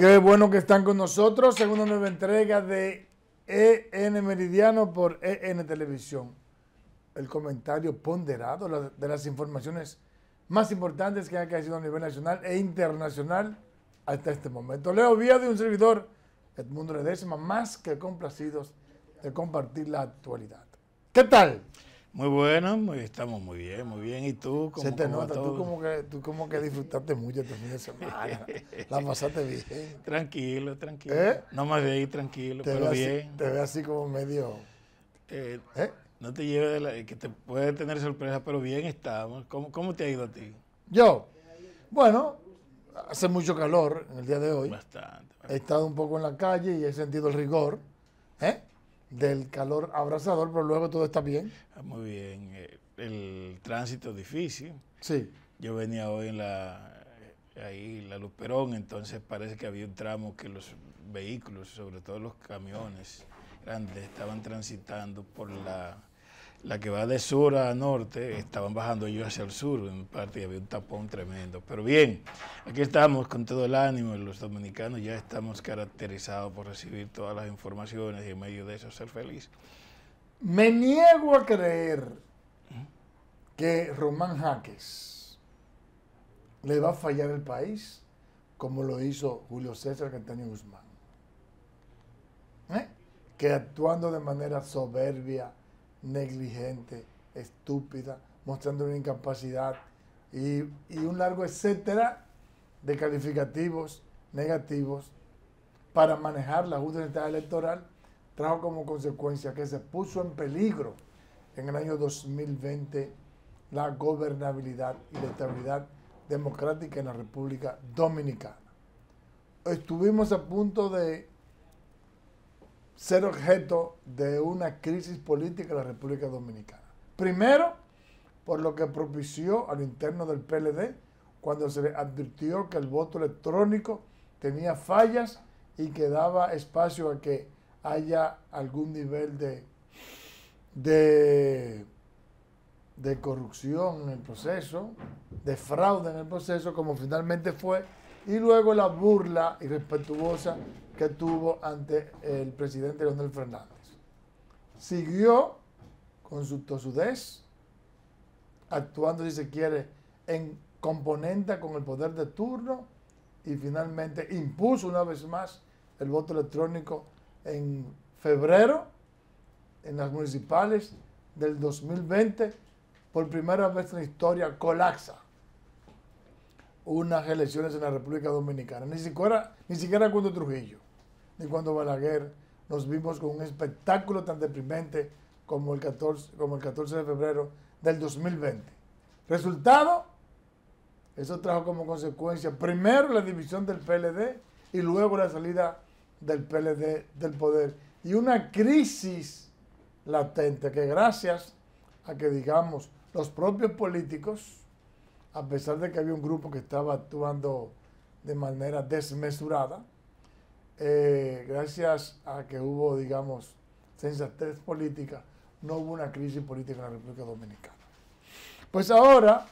Qué bueno que están con nosotros. Segunda nueva entrega de EN Meridiano por EN Televisión. El comentario ponderado de las informaciones más importantes que han caído a nivel nacional e internacional hasta este momento. Leo Vía de un servidor, Edmundo Redésima, más que complacidos de compartir la actualidad. ¿Qué tal? Muy bueno, estamos muy bien, muy bien. ¿Y tú? Cómo, Se te nota, tú como, que, tú como que disfrutaste mucho este fin de semana. La pasaste bien. Tranquilo, tranquilo. ¿Eh? no más de ahí, tranquilo, pero bien. te veo así como medio... Eh, eh, No te lleves de la... que te puede tener sorpresa, pero bien estamos. ¿Cómo, ¿Cómo te ha ido a ti? Yo, bueno, hace mucho calor en el día de hoy. Bastante. He estado un poco en la calle y he sentido el rigor. ¿Eh? del calor abrazador, pero luego todo está bien. Ah, muy bien. Eh, el tránsito difícil. Sí. Yo venía hoy en la, ahí, la Luperón, entonces parece que había un tramo que los vehículos, sobre todo los camiones grandes, estaban transitando por la la que va de sur a norte, estaban bajando yo hacia el sur en parte y había un tapón tremendo. Pero bien, aquí estamos con todo el ánimo, los dominicanos ya estamos caracterizados por recibir todas las informaciones y en medio de eso ser feliz. Me niego a creer que Román Jaques le va a fallar el país como lo hizo Julio César Cantani Guzmán. ¿eh? Que actuando de manera soberbia, negligente, estúpida, mostrando una incapacidad y, un largo etcétera de calificativos negativos para manejar la justicia Electoral trajo como consecuencia que se puso en peligro en el año 2020 la gobernabilidad y la estabilidad democrática en la República Dominicana. Estuvimos a punto de ser objeto de una crisis política en la República Dominicana. Primero, por lo que propició al interno del PLD cuando se advirtió que el voto electrónico tenía fallas y que daba espacio a que haya algún nivel de, de corrupción en el proceso, de fraude en el proceso, como finalmente fue, y luego la burla irrespetuosa que tuvo ante el presidente Leonel Fernández. Siguió con su tosudez, actuando, si se quiere, en componente con el poder de turno y finalmente impuso una vez más el voto electrónico en febrero en las municipales del 2020. Por primera vez en la historia colapsa unas elecciones en la República Dominicana, ni siquiera, ni siquiera cuando Trujillo y cuando Balaguer. Nos vimos con un espectáculo tan deprimente como el 14, como el 14 de febrero del 2020. Resultado, eso trajo como consecuencia primero la división del PLD y luego la salida del PLD del poder y una crisis latente que gracias a que digamos los propios políticos, a pesar de que había un grupo que estaba actuando de manera desmesurada, eh, gracias a que hubo, digamos, sensatez política, no hubo una crisis política en la República Dominicana. Pues ahora,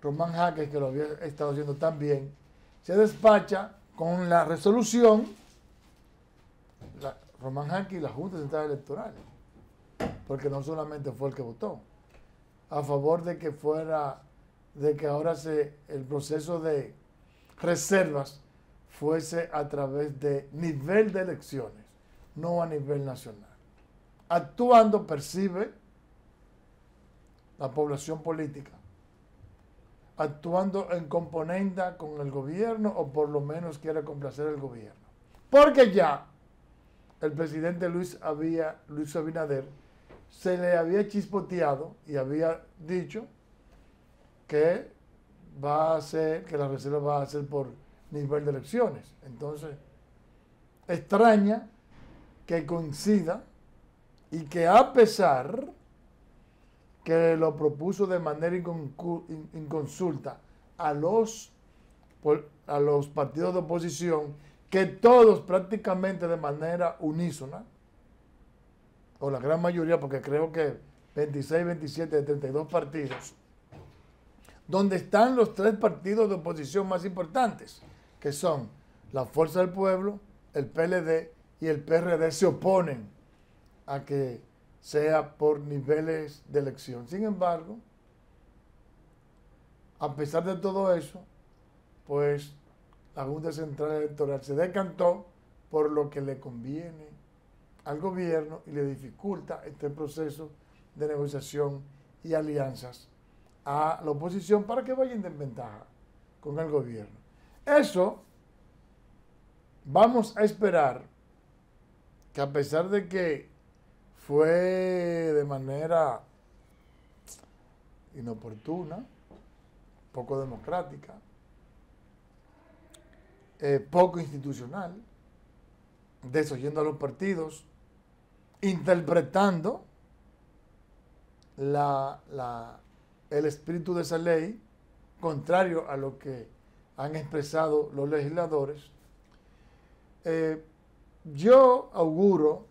Román Jaque, que lo había estado haciendo tan bien, se despacha con la resolución, Román Jaques y la Junta Central Electoral, porque no solamente fue el que votó, a favor de que fuera, de que ahora se, el proceso de reservas fuese a través de nivel de elecciones, no a nivel nacional. Actuando percibe la población política, actuando en componenda con el gobierno o por lo menos quiere complacer al gobierno. Porque ya el presidente Luis, había, Luis Abinader se le había chispoteado y había dicho que va a ser, que la reserva va a ser por nivel de elecciones. Entonces, extraña que coincida y que a pesar que lo propuso de manera inconsulta a los, a los partidos de oposición, que todos prácticamente de manera unísona, o la gran mayoría, porque creo que 26, 27 de 32 partidos, donde están los tres partidos de oposición más importantes, que son la Fuerza del Pueblo, el PLD y el PRD, se oponen a que sea por niveles de elección. Sin embargo, a pesar de todo eso, pues la Junta Central Electoral se decantó por lo que le conviene al gobierno y le dificulta este proceso de negociación y alianzas a la oposición para que vayan de ventaja con el gobierno. Eso vamos a esperar que a pesar de que fue de manera inoportuna, poco democrática, eh, poco institucional, desoyendo a los partidos, interpretando el espíritu de esa ley contrario a lo que han expresado los legisladores, eh, yo auguro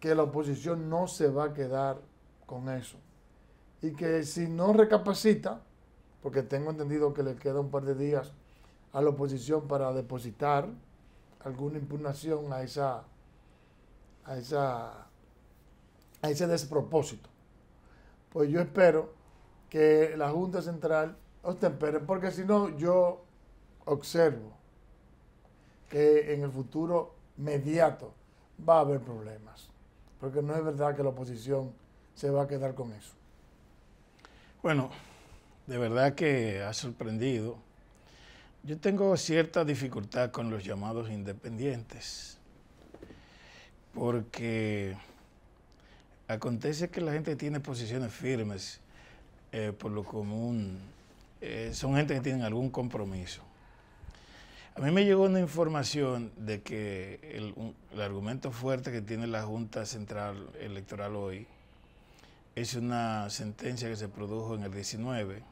que la oposición no se va a quedar con eso y que si no recapacita, porque tengo entendido que le queda un par de días a la oposición para depositar alguna impugnación a esa a esa a ese despropósito. Pues yo espero que la Junta Central porque si no, yo observo que en el futuro mediato va a haber problemas, porque no es verdad que la oposición se va a quedar con eso. Bueno, de verdad que ha sorprendido. Yo tengo cierta dificultad con los llamados independientes, porque acontece que la gente tiene posiciones firmes eh, por lo común eh, son gente que tienen algún compromiso. A mí me llegó una información de que el argumento fuerte que tiene la Junta Central Electoral hoy es una sentencia que se produjo en el 19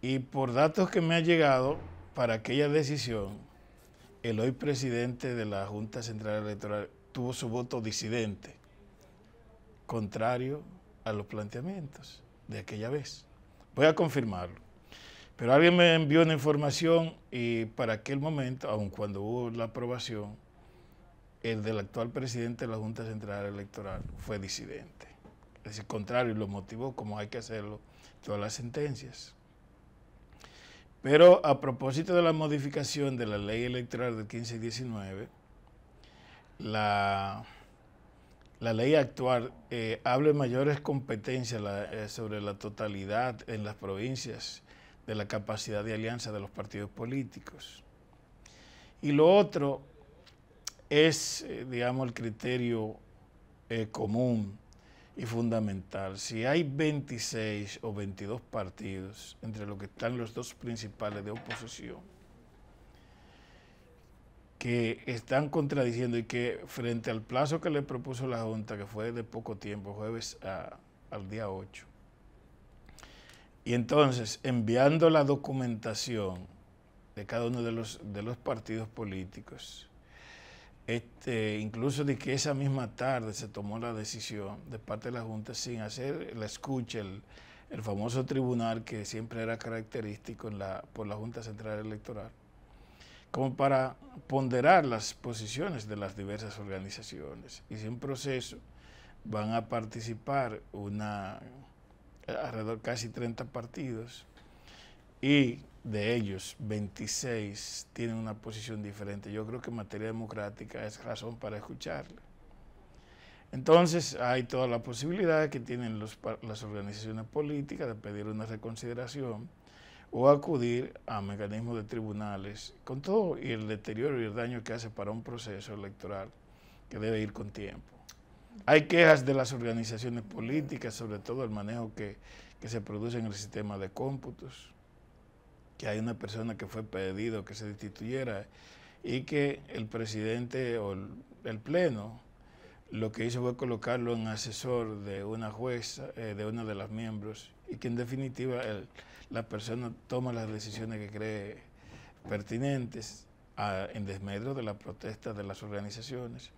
y por datos que me ha llegado para aquella decisión, el hoy presidente de la Junta Central Electoral tuvo su voto disidente, contrario a los planteamientos de aquella vez voy a confirmarlo. Pero alguien me envió una información y para aquel momento, aun cuando hubo la aprobación, el del actual presidente de la Junta Central Electoral fue disidente. Es el contrario, y lo motivó como hay que hacerlo todas las sentencias. Pero a propósito de la modificación de la ley electoral del 15-19, la la ley actual habla eh, hable mayores competencias eh, sobre la totalidad en las provincias de la capacidad de alianza de los partidos políticos. Y lo otro es, eh, digamos, el criterio común y fundamental. Si hay 26 o 22 partidos entre los que están los dos principales de oposición, que están contradiciendo y que frente al plazo que le propuso la Junta, que fue de poco tiempo, jueves al día 8, y entonces enviando la documentación de cada uno de los, de los partidos políticos, este, incluso de que esa misma tarde se tomó la decisión de parte de la Junta sin hacer la escucha, el, el famoso tribunal que siempre era característico la, por la Junta Central Electoral como para ponderar las posiciones de las diversas organizaciones. Y si un proceso van a participar una, alrededor casi 30 partidos y de ellos 26 tienen una posición diferente. Yo creo que en materia democrática es razón para escucharla. Entonces hay toda la posibilidad que tienen las organizaciones políticas de pedir una reconsideración o acudir a mecanismos de tribunales, con todo el deterioro y el daño que hace para un proceso electoral que debe ir con tiempo. Hay quejas de las organizaciones políticas, sobre todo el manejo que, se produce en el sistema de cómputos, que hay una persona que fue pedido que se destituyera y que el presidente o el pleno lo que hizo fue colocarlo en asesor de una jueza, eh, de uno de los miembros, y que en definitiva la persona toma las decisiones que cree pertinentes ah, en desmedro de la protesta de las organizaciones.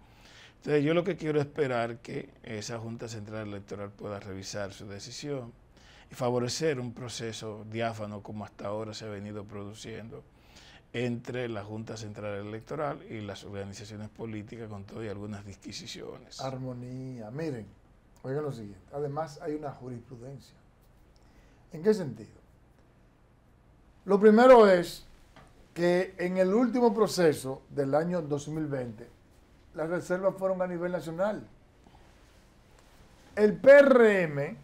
Entonces yo lo que quiero esperar que esa Junta Central Electoral pueda revisar su decisión y favorecer un proceso diáfano como hasta ahora se ha venido produciendo entre la Junta Central Electoral y las organizaciones políticas con todo y algunas disquisiciones. Armonía. Miren, oigan lo siguiente. Además hay una jurisprudencia. ¿En qué sentido? Lo primero es que en el último proceso del año 2020, las reservas fueron a nivel nacional. El PRM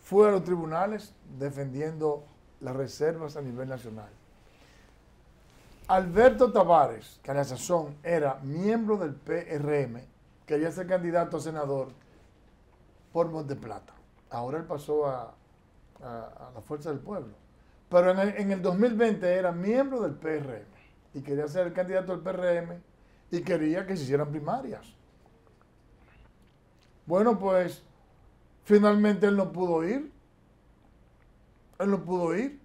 fue a los tribunales defendiendo las reservas a nivel nacional. Alberto Tavares, que a la sazón era miembro del PRM, quería ser candidato a senador por Monteplata. Ahora él pasó a, la Fuerza del Pueblo. Pero en el, 2020 era miembro del PRM y quería ser el candidato al PRM y quería que se hicieran primarias. Bueno, pues finalmente él no pudo ir. Él no pudo ir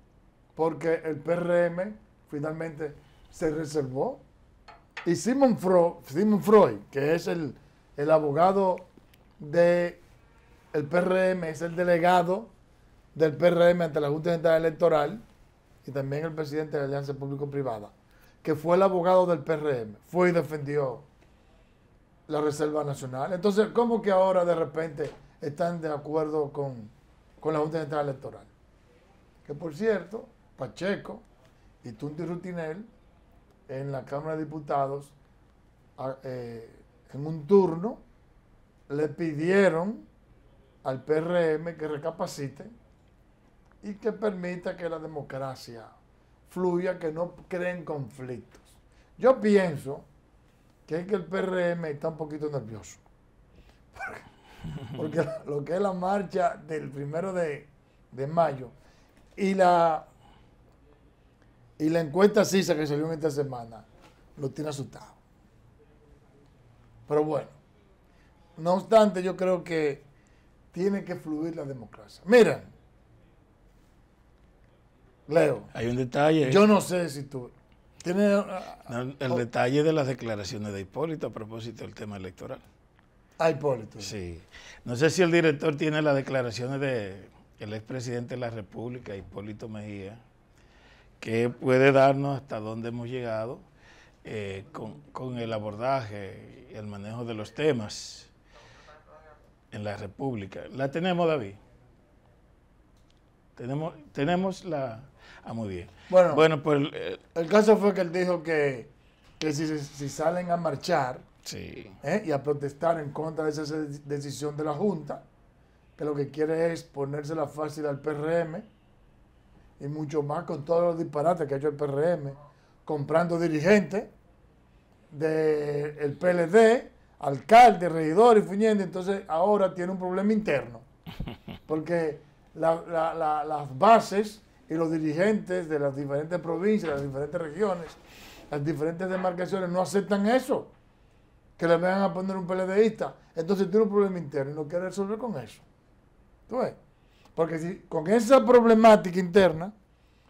porque el PRM finalmente se reservó. Y Simon, Freud, Simon Freud que es el, abogado del PRM, es el delegado del PRM ante la Junta Central Electoral y también el presidente de la Alianza Público-Privada, que fue el abogado del PRM, fue y defendió la Reserva Nacional. Entonces, ¿cómo que ahora de repente están de acuerdo con, la Junta Central Electoral? Que por cierto, Pacheco y Tunti Rutinel en la Cámara de Diputados, eh, en un turno, le pidieron al PRM que recapacite y que permita que la democracia fluya, que no creen conflictos. Yo pienso que es que el PRM está un poquito nervioso. Porque lo que es la marcha del primero de mayo y la y la encuesta CISA que salió en esta semana lo tiene asustado. Pero bueno, no obstante, yo creo que tiene que fluir la democracia. Miren, Leo. Hay un detalle. Yo no sé si tú. tiene ah, el detalle de las declaraciones de Hipólito a propósito del tema electoral. Ah, Hipólito. Sí. No sé si el director tiene las declaraciones del ex expresidente de la República, Hipólito Mejía ¿Qué puede darnos hasta dónde hemos llegado eh, con, el abordaje y el manejo de los temas en la República. ¿La tenemos, David? Tenemos, tenemos la... Ah, muy bien. Bueno, pues... Eh, el caso fue que él dijo que, si, salen a marchar ¿eh? y a protestar en contra de esa decisión de la Junta, que lo que quiere es ponerse la fácil al PRM, y mucho más con todos los disparates que ha hecho el PRM, comprando dirigentes del PLD, alcalde, regidor y fuñendo. entonces ahora tiene un problema interno, porque las bases y los dirigentes de las diferentes provincias, las diferentes regiones, las diferentes demarcaciones no aceptan eso, que le vayan a poner un PLDista. Entonces tiene un problema interno y no quiere resolver con eso. ¿Tú porque si con esa problemática interna,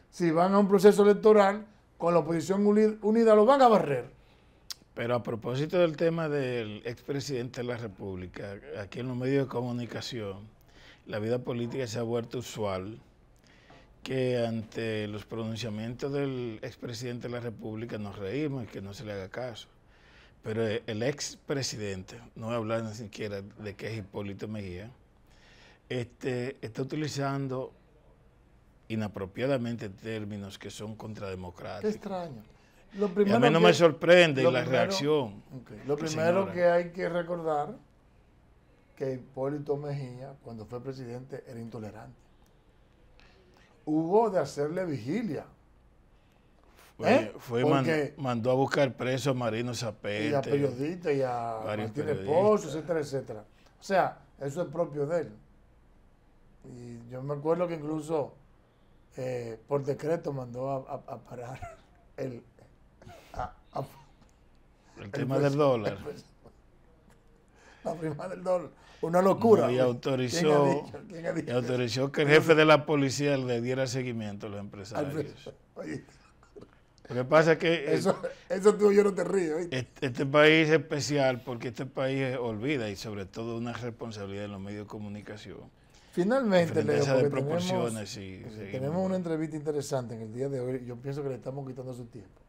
si van a un proceso electoral, con la oposición unida lo van a barrer. Pero a propósito del tema del expresidente de la República, aquí en los medios de comunicación, la vida política se ha vuelto usual que ante los pronunciamientos del expresidente de la República nos reímos y que no se le haga caso. Pero el expresidente, no voy a hablar ni siquiera de que es Hipólito Mejía, este, está utilizando inapropiadamente términos que son contrademocráticos. Qué extraño. a mí no me sorprende la reacción. Lo primero que hay que recordar que Hipólito Mejía, cuando fue presidente, era intolerante. Hubo de hacerle vigilia. ¿Eh? mandó a buscar preso a Marino Zapete. Y a periodistas y a Martín Esposo, etcétera, etcétera. O sea, eso es propio de él. Y yo me acuerdo que incluso eh, por decreto mandó a, parar el, el, tema del dólar. la prima del dólar. Una locura. y autorizó, Y autorizó que el jefe de la policía le diera seguimiento a los empresarios. Lo que pasa que... Eso, tú yo no te río. Este, país es especial porque este país olvida y sobre todo una responsabilidad de los medios de comunicación Finalmente, le de tenemos, eh, tenemos una entrevista interesante en el día de hoy. Yo pienso que le estamos quitando su tiempo.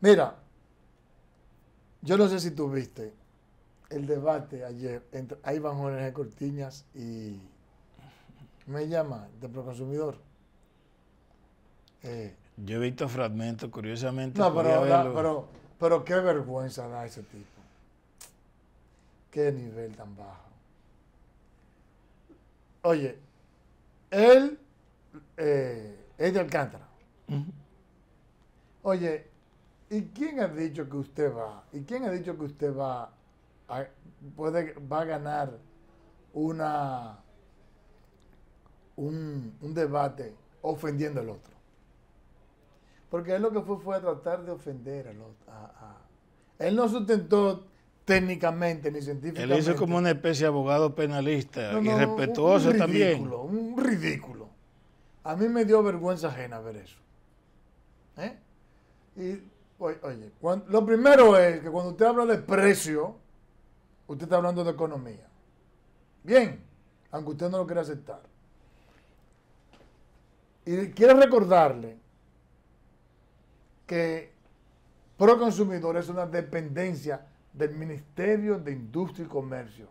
Mira, yo no sé si tú viste el debate ayer entre Iván Jorge Cortiñas y me llama de Proconsumidor. Eh, yo he visto fragmentos, curiosamente. No, pero, pero qué vergüenza da ese tipo. Qué nivel tan bajo. Oye, él es eh, de Alcántara. Oye, ¿y quién ha dicho que usted va? ¿Y quién ha dicho que usted va a, puede, va a ganar una un, debate ofendiendo al otro? Porque él lo que fue fue a tratar de ofender al otro. A, Él no sustentó técnicamente ni científicamente. Él hizo como una especie de abogado penalista y respetuoso un, ridículo, Un ridículo. A mí me dio vergüenza ajena ver eso. ¿eh? Y, oye, lo primero es que cuando usted habla de precio, usted está hablando de economía. Bien, aunque usted no lo quiera aceptar. Y quiero recordarle que pro consumidor es una dependencia del Ministerio de Industria y Comercio.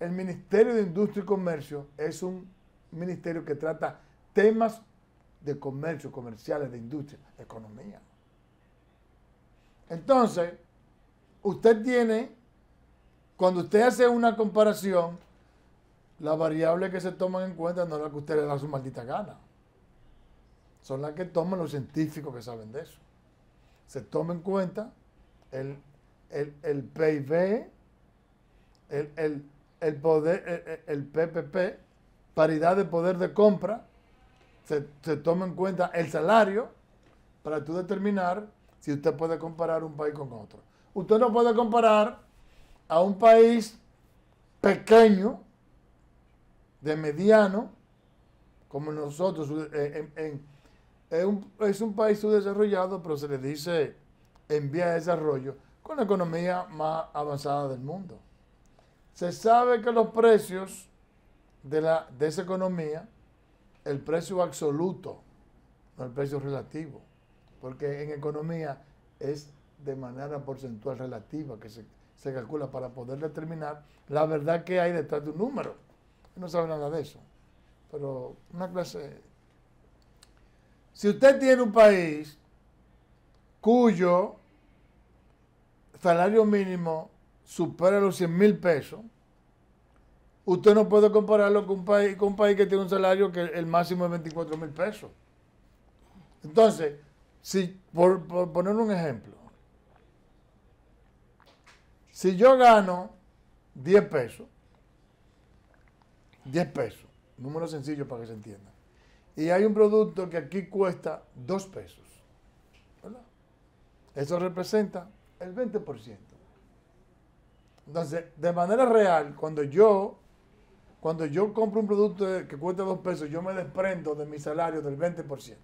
El Ministerio de Industria y Comercio es un ministerio que trata temas de comercio, comerciales, de industria, economía. Entonces, usted tiene, cuando usted hace una comparación, la variable que se toman en cuenta no es la que usted le da su maldita gana. Son las que toman los científicos que saben de eso. Se toma en cuenta el el, PIB, el, poder, el, PPP, paridad de poder de compra, se, toma en cuenta el salario para tú determinar si usted puede comparar un país con otro. Usted no puede comparar a un país pequeño, de mediano, como nosotros, eh, en, es un país subdesarrollado, pero se le dice en vía de desarrollo, una economía más avanzada del mundo. Se sabe que los precios de, la, de esa economía, el precio absoluto, no el precio relativo, porque en economía es de manera porcentual relativa que se, se calcula para poder determinar la verdad que hay detrás de un número. No sabe nada de eso. Pero una clase... Si usted tiene un país cuyo salario mínimo supera los 100 mil pesos, usted no puede compararlo con un país, un país que tiene un salario que el máximo es 24 mil pesos. Entonces, si, por, por poner un ejemplo, si yo gano 10 pesos, 10 pesos, número sencillo para que se entienda, y hay un producto que aquí cuesta 2 pesos, ¿verdad? Eso representa el 20%. Entonces, de manera real, cuando yo, cuando yo compro un producto que cuesta 2 pesos, yo me desprendo de mi salario del 20%.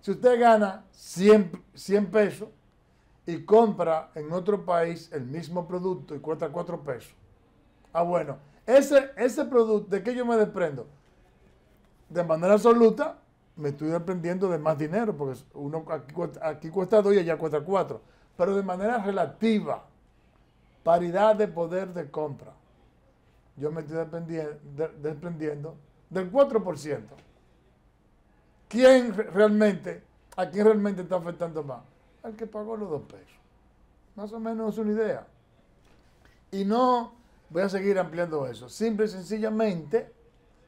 Si usted gana 100, pesos y compra en otro país el mismo producto y cuesta 4 pesos, ah, bueno, ese, ese producto, ¿de qué yo me desprendo? De manera absoluta, me estoy desprendiendo de más dinero, porque uno aquí, cuesta 2 y allá cuesta 4 pero de manera relativa. Paridad de poder de compra. Yo me estoy desprendiendo del 4%. ¿Quién realmente, a quién realmente está afectando más? Al que pagó los dos pesos. Más o menos es una idea. Y no voy a seguir ampliando eso. Simple y sencillamente,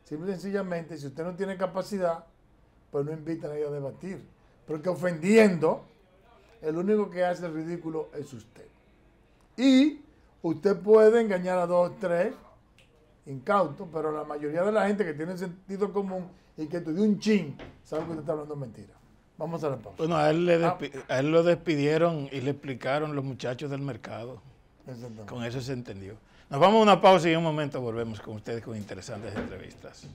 simple y sencillamente, si usted no tiene capacidad, pues no invitan a ellos a debatir. Porque ofendiendo, el único que hace ridículo es usted. Y usted puede engañar a dos tres incautos, pero la mayoría de la gente que tiene sentido común y que estudió un chin sabe que usted está hablando mentira. Vamos a la pausa. Bueno, le ah. a él lo despidieron y le explicaron los muchachos del mercado. Con eso se entendió. Nos vamos a una pausa y en un momento volvemos con ustedes con interesantes entrevistas.